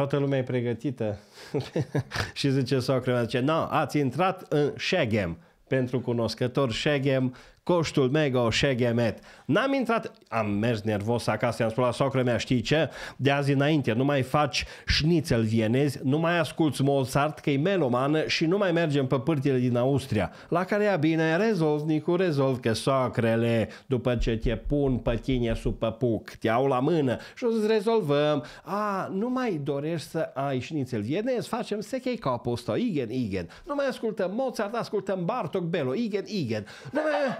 toată lumea e pregătită. și zice soacră zice, nu, ați intrat în Shagem. pentru cunoscători Shagem, coștul mega o șeghemet. N-am intrat, am mers nervos acasă, i-am spus la socră mea, știi ce? De azi înainte nu mai faci șnițel vienezi, nu mai asculți Mozart că e melomană și nu mai mergem pe pârtile din Austria. La care ea bine, rezolv, Nicu, rezolv că socrele, după ce te pun pe tine sub păpuc, te au la mână și o să rezolvăm. A, nu mai dorești să ai șnițel vienez, facem sechei capul ăsta, igen, igen. Nu mai ascultăm Mozart, ascultăm Bartok Belo, igen, igen. Nu mai...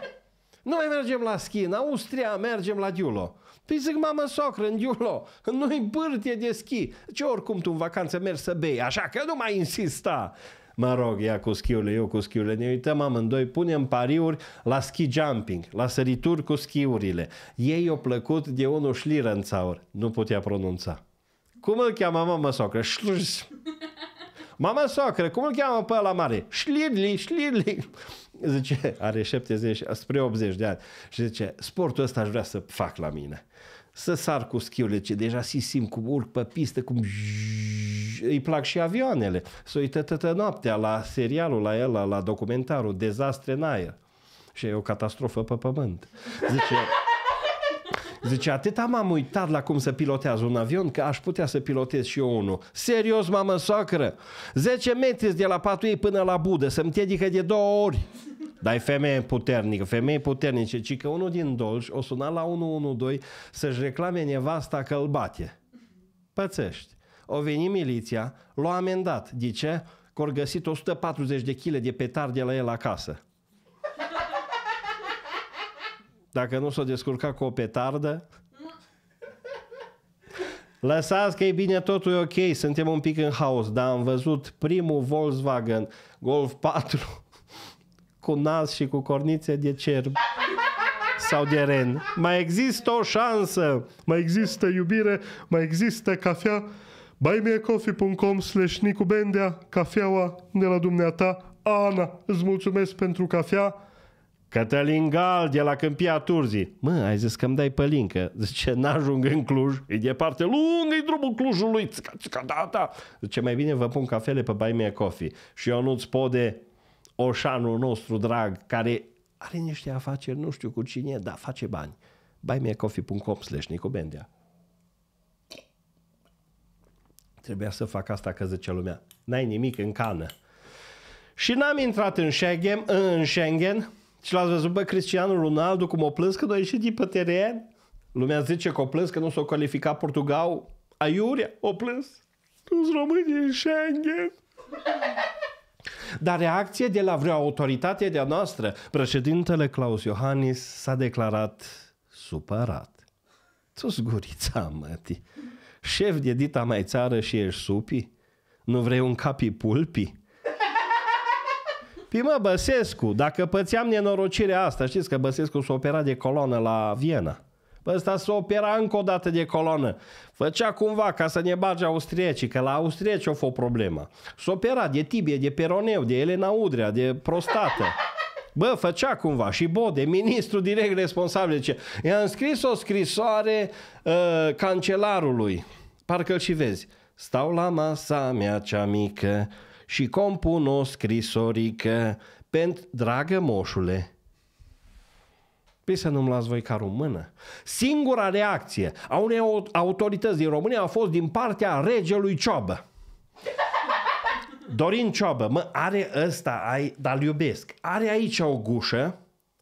Noi mergem la schi în Austria, mergem la Diulo. Păi zic, mamă, socră, în Diulo, nu-i bârtie de schi. Ce oricum tu în vacanță mergi să bei, așa că nu mai insista. Mă rog, ea cu schiurile, eu cu schiurile, ne uităm amândoi, punem pariuri la ski jumping, la sărituri cu schiurile. Ei o plăcut de unul țaur, nu putea pronunța. Cum îl cheamă mama socră? Șlurs. Mama socră, cum îl cheamă pe la mare? Șlirli, șlirli zice, are 70, spre 80 de ani și zice, sportul ăsta aș vrea să fac la mine. Să sar cu schiurile, ce deja si simt cum urc pe pistă, cum îi plac și avioanele. Să uită tătă noaptea la serialul la el, la documentarul Dezastre în aer. Și e o catastrofă pe pământ. Zice, Zice, atâta m-am uitat la cum se pilotează un avion că aș putea să pilotez și eu unul. Serios, mamă, socră? 10 metri de la patul ei până la budă, să-mi tedică de două ori. Dar e femeie puternică, femeie puternice, ci că unul din dolci o suna la 112 să-și reclame nevasta că îl bate. Pățești. O veni miliția, l-a amendat. De ce? Că au găsit 140 de kg de petarde la el acasă dacă nu s-o descurca cu o petardă, Lăsați că e bine, totul e ok, suntem un pic în haos, dar am văzut primul Volkswagen Golf 4 cu nas și cu cornițe de cerb sau de ren. Mai există o șansă, mai există iubire, mai există cafea, buymeacoffee.com slash nicubendea, cafeaua de la dumneata, Ana, îți mulțumesc pentru cafea, Cătălin Gal de la Câmpia Turzii. Mă, ai zis că îmi dai pălincă. Zice, n-ajung în Cluj. E departe lung, e drumul Clujului. Țica, țica, data. Da. Zice, mai bine vă pun cafele pe Buy Me Coffee. Și eu nu-ți pode oșanul nostru drag, care are niște afaceri, nu știu cu cine, dar face bani. buymeacoffee.com slash nicobendea. Trebuia să fac asta că zice lumea. N-ai nimic în cană. Și n-am intrat în Schengen, în Schengen și l-ați văzut pe Cristiano Ronaldo cum o plâns când a ieșit din pe teren? Lumea zice că o plâns că nu s-a calificat Portugal. Aiurea o plâns. Nu-s români în Schengen. Dar reacție de la vreo autoritate de-a noastră, președintele Claus Iohannis s-a declarat supărat. Tu zgurița, măti, șef de dita mai țară și ești supi? Nu vrei un capi pulpi? Păi mă, Băsescu, dacă pățeam nenorocirea asta, știți că Băsescu s-a operat de coloană la Viena. Bă, ăsta a operat încă o dată de coloană. Făcea cumva ca să ne bage austriecii, că la austrieci o fost problema. S-a operat de tibie, de peroneu, de Elena Udrea, de prostată. Bă, făcea cumva și Bode, ministru direct responsabil, ce? i a scris o scrisoare uh, cancelarului, parcă-l și vezi. Stau la masa mea cea mică, și compun o scrisorică pentru dragă moșule. Păi să nu-mi las voi ca română. Singura reacție a unei autorități din România a fost din partea regelui Ciobă. Dorin Ciobă, mă, are ăsta, ai, dar iubesc. Are aici o gușă,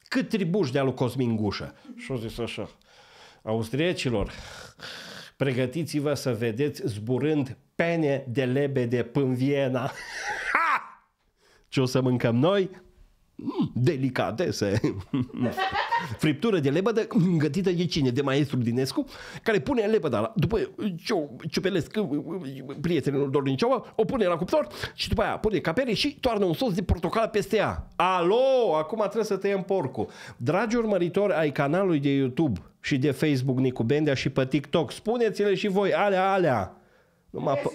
cât tribuș de-a lui Cosmin Gușă. Și-o zis așa, austriecilor, Pregătiți-vă să vedeți zburând pene de lebede până Viena. Ha! Ce o să mâncăm noi? Mm, delicatese. Friptură de lebădă gătită de cine? De maestru Dinescu, care pune lebăda după ce o ciupelesc mm, mm, prietenilor lor din ceaua, o pune la cuptor și după aia pune capere și toarnă un sos de portocală peste ea. Alo! Acum trebuie să tăiem porcul. Dragi urmăritori ai canalului de YouTube, și de Facebook Nicu Bendea și pe TikTok. Spuneți-le și voi, alea, alea. Numai pe,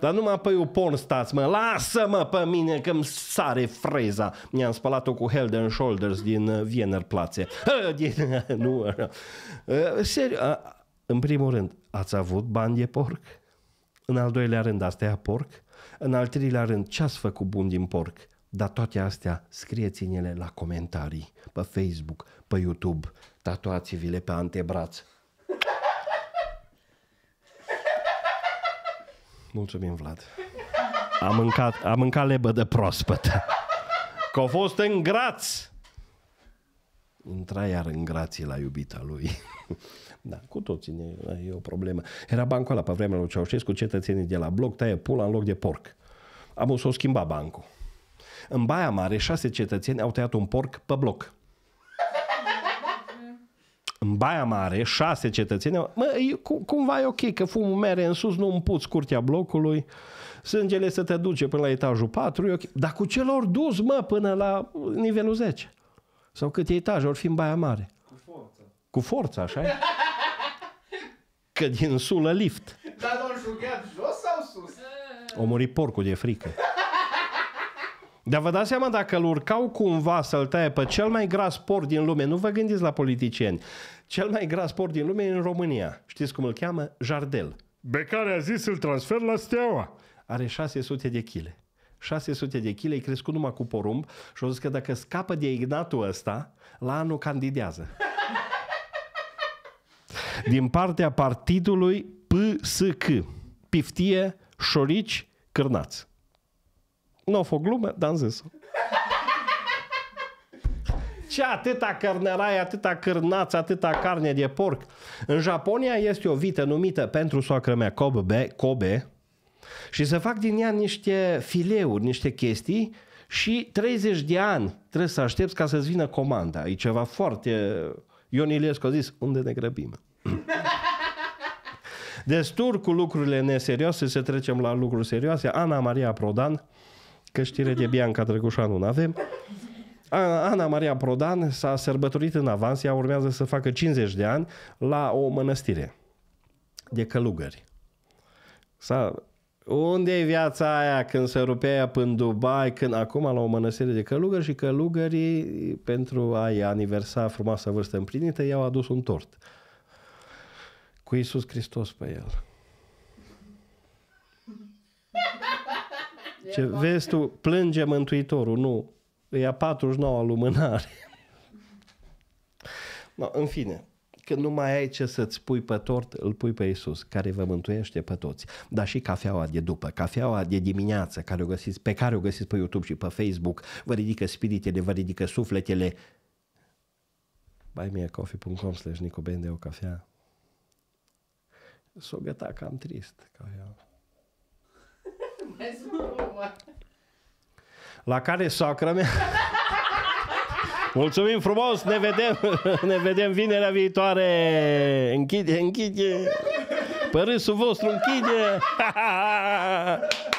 dar numai pe porn stați, mă, lasă-mă pe mine că mi sare freza. Mi-am spălat-o cu Held and Shoulders din uh, Wiener Place. Ă, din, nu, ă, ă, Serio, în primul rând, ați avut bani de porc? În al doilea rând, asta e porc? În al treilea rând, ce ați făcut bun din porc? Dar toate astea scrieți-ne la comentarii, pe Facebook, pe YouTube, Tatuați-vi-le pe antebraț. Mulțumim, Vlad. A mâncat, a mâncat lebă de proaspăt. Că a fost în graț. Intra iar în grație la iubita lui. Da, cu toții ne, e o problemă. Era bancul ăla pe vremea lui Ceaușescu, cetățenii de la bloc taie pula în loc de porc. Am o să o schimba bancul. În Baia Mare, șase cetățeni au tăiat un porc pe bloc în Baia Mare, șase cetățeni, mă, e, cu, cumva e ok că fumul mere în sus, nu împuți curtea blocului, sângele să te duce până la etajul 4, e ok. Dar cu celor dus, mă, până la nivelul 10. Sau câte etaje ori fi în Baia Mare. Cu forță. Cu forță, așa Că din sulă lift. Dar l jos sau sus? O muri porcul de frică. Dar vă dați seama dacă îl urcau cumva să-l taie pe cel mai gras sport din lume, nu vă gândiți la politicieni, cel mai gras sport din lume e în România. Știți cum îl cheamă? Jardel. Pe care a zis îl transfer la Steaua. Are 600 de chile. 600 de chile, e crescut numai cu porumb și au zis că dacă scapă de Ignatul ăsta, la anul candidează. Din partea partidului PSC. Piftie, Șorici, Cârnați. Nu a fost glumă, dar am zis-o. Ce atâta cărnerai, atâta cârnați, atâta carne de porc. În Japonia este o vită numită pentru soacră mea Kobe, Kobe și se fac din ea niște fileuri, niște chestii și 30 de ani trebuie să aștepți ca să-ți vină comanda. E ceva foarte... Ion Iliescu a zis, unde ne grăbim? Destur cu lucrurile neserioase, să trecem la lucruri serioase. Ana Maria Prodan, că știre de Bianca Drăgușanu nu avem. Ana Maria Prodan s-a sărbătorit în avans, ea urmează să facă 50 de ani la o mănăstire de călugări. S-a... Unde e viața aia când se rupea în Dubai, când acum la o mănăstire de călugări și călugării, pentru a-i aniversa frumoasa vârstă împlinită, i-au adus un tort cu Iisus Hristos pe el. Ce, vezi tu, plânge Mântuitorul, nu, ea 49 lumânare. no, în fine, când nu mai ai ce să-ți pui pe tort, îl pui pe Isus, care vă mântuiește pe toți. Dar și cafeaua de după, cafeaua de dimineață care o găsiți, pe care o găsiți pe YouTube și pe Facebook, vă ridică spiritele, vă ridică sufletele. buymeacoffee.com slash nicobende o cafea. S-o găta cam trist cafeaua. La care soacra mea... Mulțumim frumos, ne vedem, ne vedem vinerea viitoare. Închide, închide. Părâsul vostru închide.